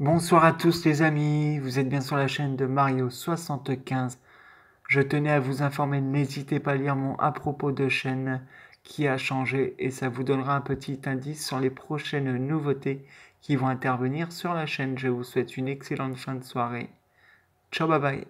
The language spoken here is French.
Bonsoir à tous les amis, vous êtes bien sur la chaîne de Mario75. Je tenais à vous informer, n'hésitez pas à lire mon à propos de chaîne qui a changé et ça vous donnera un petit indice sur les prochaines nouveautés qui vont intervenir sur la chaîne. Je vous souhaite une excellente fin de soirée. Ciao bye bye